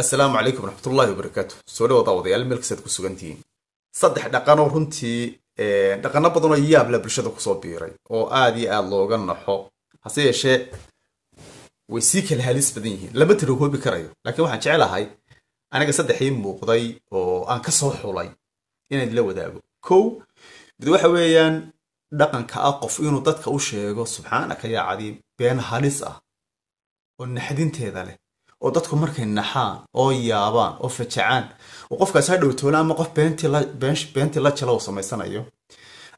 asalaamu calaykum raxmatullahi wabarakaatu soo dhawo daawadayaal meel kastaad ku sugantihiin saddex dhaqan runtii eh, dhaqano badanoo yaabla bulshada kusoo biiray oo aad iyo aada looga naxo hase yeeshee way sii kala halis badan yihiin lama tirahoobi karayo laakiin waxaan jecelahay aniga saddexii muuqday oo aan kasoo xulay inaad la wadaago kow mid waxa weeyaan dhaqanka ah qof inuu dadka u sheego subxaanaka yaa cadiim been halis ah oo naxdinteeda leh oo dadku markay naxaan oo yaabaan oo fajacaan oo qofkaas hadhow toona ama qof beentii la jala oo samaysanayo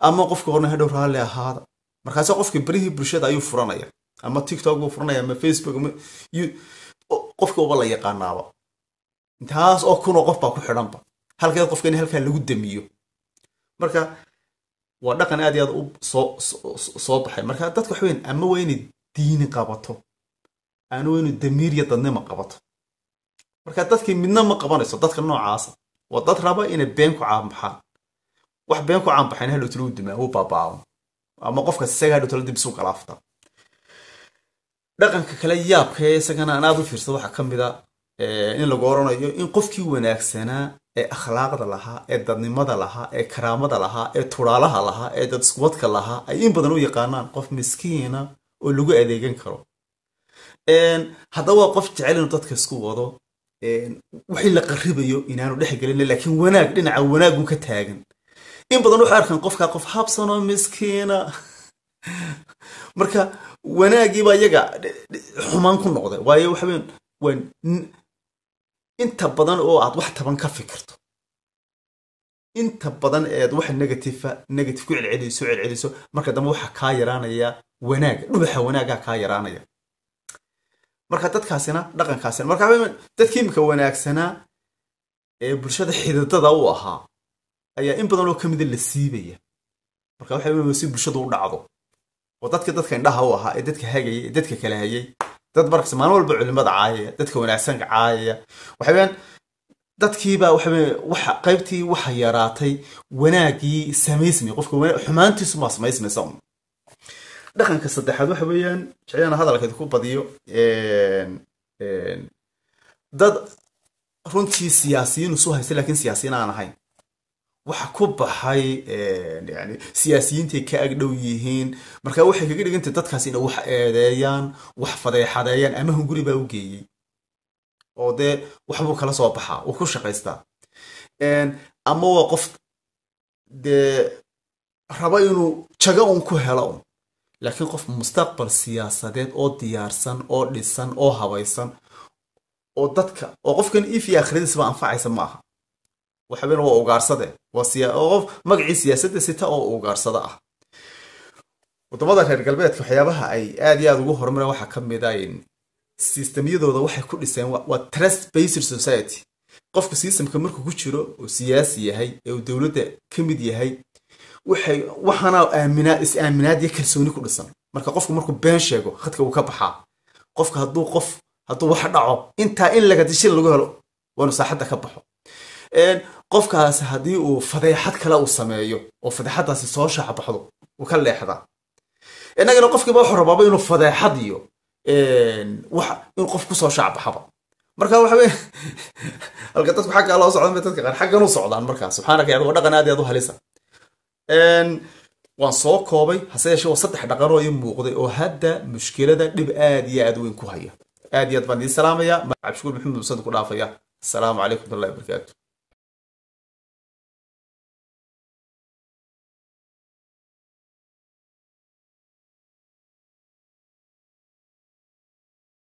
ama qofka orna hadhow raalli ahaada markaase qofkii barihii bulshada ayuu furanaya ama tiktok buu furanaya ama facebook ama qofka uba la yaqaanaaba intaas oo kunoo qof baa ku xidhanba halkeed qofka in halkaa lagu damiyo marka waa dhaqan aad iyo aad u soo baxay marka dadka waxaweyn ama waa inay diini qabato anugu inuu damiirya dadnima qabato marka dadkii midna ma qabanayso dadka noocaasa waa dad raba inay been ku caanbaxaan wax been ku caanbaxayn hadhowtala u dimaa wuu baabaawo ama qofkaas isaga hadhowtala dib isuu galaaftaa dhaqanka kale yaabka isagana anaad u fiirsado waxaa ka mid a in lagu oranayo in qofkii wanaagsanaa ee akhlaaqda lahaa ee dadnimada lahaa ee karaamada lahaa ee turaalaha lahaa ee dad iskuwadka lahaa ay in badan u yaqaanaan qof miskiina oo lagu adeegan karo haddaba waa qof jecel inuu dadka isku wado wixii la qaribayo inaanu dhexgelin laakiin wanaag dhinaca wanaagu ka taagan in badan wuxuu arkaan qofkaa qof habsanoo miskiina marka wanaagiibaa iyaga xumaan ku noqday waayo waxaweyn waan inta badan oo aad wax taban ka fikirto inta badan eead wax negativa negative ku celceliso celceliso marka dambe waxaa kaa yaraanaya wanaaga dhubaxa wanaagaa kaa yaraanaya marka dadkaasina dhaqankaasina marka dadkii imika wanaagsanaa ee bulshada xididada u ahaa ayaa in badan oo ka mida ah la siibaya marka waxa weye si bulshadu u dhacdo oo dadka dadka indhaha u ahaa ee dadka hagaya ee dadka kala hayay dad markas maalin walba culimada caayaya dadka wanaagsanka caayaya waxa weyaan dadkiibaa waxa qaybtii waxa yaraatay wanaagii samaysmay qofka xumaantiisu maa samaysmaysa dhaqanka saddexaad waxa weeyaan jeclaana hadalka idinku badiyo dad runtii siyaasiyiin isu haysta lakiin siyaasiyiin aan ahayn waxa ku baxay yani siyaasiyiintay ka agdhow yihiin marka waxay kaga dhigantay dadkaas inay wax eedeeyaan wax fadeexadeeyaan ama hunguri baa u geeyey oo dee waxbuu kala soo baxaa uu ku shaqaystaa ama waa qof dee raba inuu jago un ku helo un laakiin qof mustaqbal siyaasadeed oo diyaarsan oo dhisan oo habaysan oo dadka oo qofkan if iyo anfacaysa ma aha waxaweyn waa ugaarsade waaqof magacii siyaasadda sita oo ugaarsada ah waddamada reer galbeedka waxyaabaha ay aad iyo aad ugu horumareen waxaa ka mid a ah sistamyadooda waxay ku dhiseen waa trust based society qofka sistamka markuu ku jiro oo siyaasi yahay ee uu dowladda ka mid yahay waxaana iyo kalsooni ku dhisan marka qofku markuu been sheego khadka wuu ka baxaa qofka hadduu qof hadduu wax dhaco intaa in laga dishin lagu helo waanu saaxadda ka baxo qofkaas haddii uu fadeexad kale uu sameeyo oo fadeexaddaasi soo shaacabaxdo wuu ka leexdaa inagana qofkiiba wuxuu rabaaba inuu fadeexad iyo wax in qof kusoo shaacbaxaba marka waxa halka dadku xaggaa loo socdan dadka qaar xaggan socdaan markaa subxaanaka yacni dhaqan aad iyo aad u halisa waan soo koobay hase yeeshee waa saddex dhaqanoo ii muuqday oo hadda mushkilada dhib aad iyo aad weyn ku haya aad iyo aad baan idiin salaamayaa macabshukuur maxamed musan ku dhaafaya asalaamu calaykum waratullahi wabarakatu